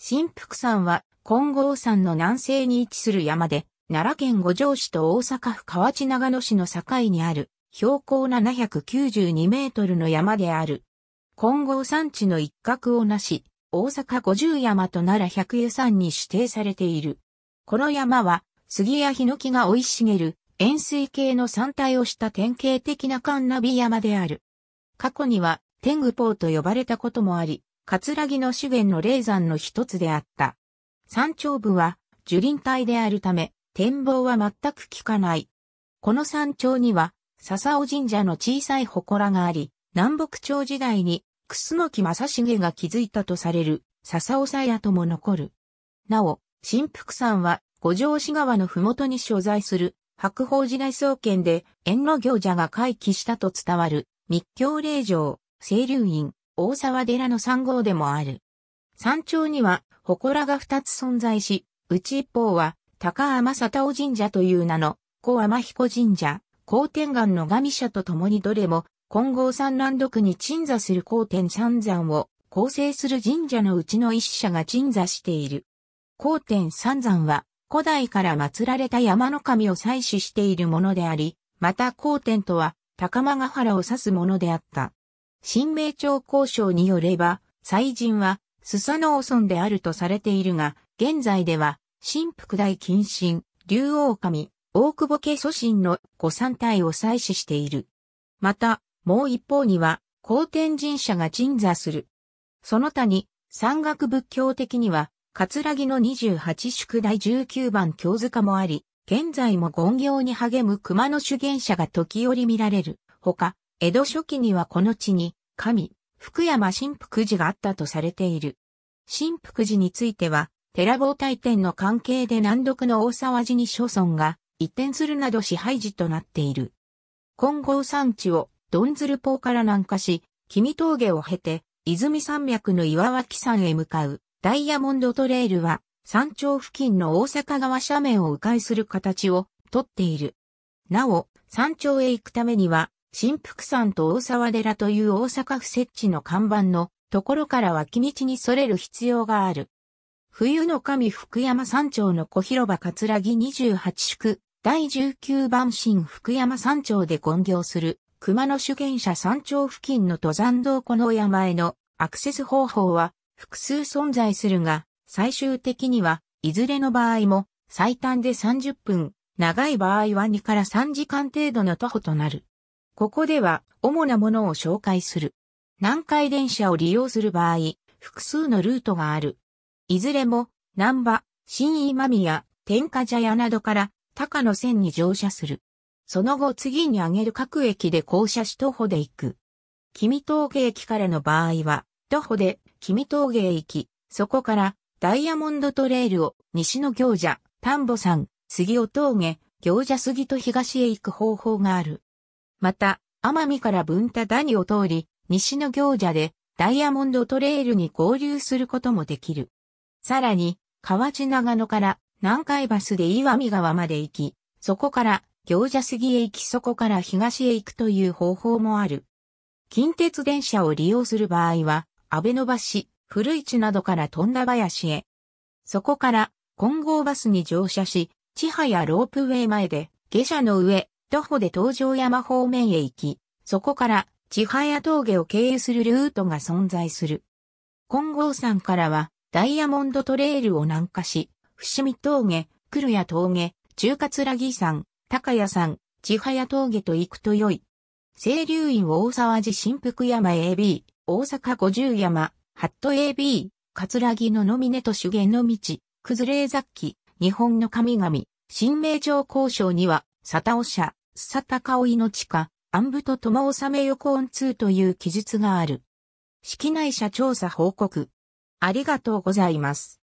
新福山は、金剛山の南西に位置する山で、奈良県五条市と大阪府河内長野市の境にある、標高792メートルの山である。金剛山地の一角をなし、大阪五十山と奈良百湯山に指定されている。この山は、杉やヒノキが生い茂る、円錐形の山体をした典型的なカンナビ山である。過去には、天狗ポーと呼ばれたこともあり、葛城の主源の霊山の一つであった。山頂部は樹林帯であるため、展望は全く効かない。この山頂には、笹尾神社の小さい祠があり、南北朝時代に、楠木正成が築いたとされる、笹尾鞘屋とも残る。なお、新福山は、五条市川の麓に所在する、白鳳時代創建で、縁の行者が回帰したと伝わる、密教霊場、清流院、大沢寺の3号でもある。山頂には、祠が2つ存在し、うち一方は、高天佐尾神社という名の、小天彦神社、高天岩の神社と共にどれも、金剛山南独に鎮座する高天三山を構成する神社のうちの一社が鎮座している。高天三山は、古代から祀られた山の神を採取しているものであり、また高天とは、高間ヶ原を指すものであった。新名朝交渉によれば、祭神は、スサノオ村であるとされているが、現在では、新福大近親、竜王神、大久保家祖神の御三体を祭祀している。また、もう一方には、高天神社が鎮座する。その他に、山岳仏教的には、葛城の28宿題19番京塚もあり、現在も言行に励む熊野修元者が時折見られる。ほか、江戸初期にはこの地に、神、福山神福寺があったとされている。神福寺については、寺坊大天の関係で南独の大沢寺に諸村が移転するなど支配寺となっている。金剛山地をドンズルポーから南下し、君峠を経て、泉山脈の岩脇山へ向かうダイヤモンドトレイルは、山頂付近の大阪川斜面を迂回する形をとっている。なお、山頂へ行くためには、新福山と大沢寺という大阪府設置の看板のところから脇道にそれる必要がある。冬の神福山山頂の小広場桂木28宿、第19番新福山山頂で権行する熊野主権者山頂付近の登山道この山へのアクセス方法は複数存在するが、最終的にはいずれの場合も最短で30分、長い場合は2から3時間程度の徒歩となる。ここでは主なものを紹介する。南海電車を利用する場合、複数のルートがある。いずれも、南波、新今宮、天下茶屋などから高野線に乗車する。その後次に上げる各駅で降車し徒歩で行く。君峠駅からの場合は、徒歩で君峠へ行き、そこからダイヤモンドトレイルを西の行者、田んぼ山、杉尾峠、行者杉と東へ行く方法がある。また、奄美から文太谷を通り、西の行者でダイヤモンドトレイルに合流することもできる。さらに、河内長野から南海バスで岩見川まで行き、そこから行者杉へ行きそこから東へ行くという方法もある。近鉄電車を利用する場合は、安倍野橋、古市などから富田林へ。そこから、混合バスに乗車し、千早ロープウェイ前で、下車の上、徒歩で東条山方面へ行き、そこから千早峠を経由するルートが存在する。金剛山からはダイヤモンドトレイルを南下し、伏見峠、黒谷峠、中桂木山、高谷山、千早峠と行くと良い。清流院大沢寺新福山 AB、大阪五十山、ハット AB、葛木の野峰と修験の道、崩れ雑記、日本の神々、新名城交渉には、佐田尾社、須佐高尾の地下、安部と友納横音通という記述がある。式内社調査報告。ありがとうございます。